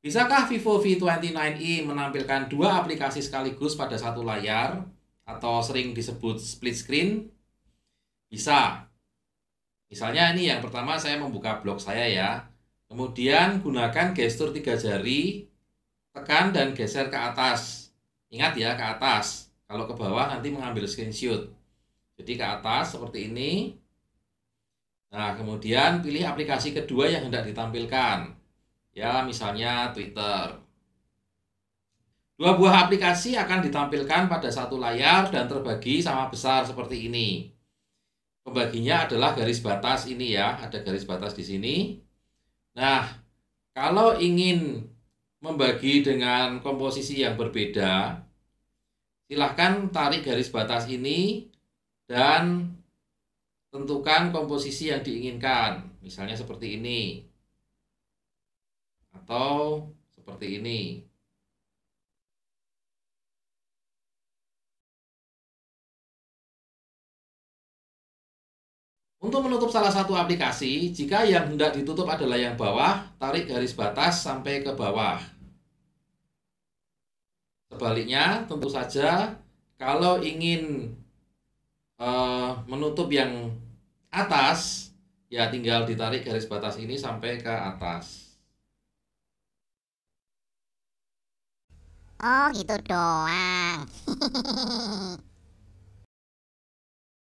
Bisakah Vivo V29e e menampilkan dua aplikasi sekaligus pada satu layar atau sering disebut split screen? Bisa. Misalnya ini yang pertama saya membuka blog saya ya. Kemudian gunakan gestur tiga jari, tekan dan geser ke atas. Ingat ya ke atas. Kalau ke bawah nanti mengambil screenshot. Jadi ke atas seperti ini. Nah, kemudian pilih aplikasi kedua yang hendak ditampilkan. Ya, misalnya Twitter. Dua buah aplikasi akan ditampilkan pada satu layar dan terbagi sama besar seperti ini. Pembaginya adalah garis batas ini ya, ada garis batas di sini. Nah, kalau ingin membagi dengan komposisi yang berbeda, silahkan tarik garis batas ini dan tentukan komposisi yang diinginkan. Misalnya seperti ini atau seperti ini. Untuk menutup salah satu aplikasi, jika yang hendak ditutup adalah yang bawah, tarik garis batas sampai ke bawah. Sebaliknya, tentu saja kalau ingin uh, menutup yang atas, ya tinggal ditarik garis batas ini sampai ke atas. Oh gitu doang.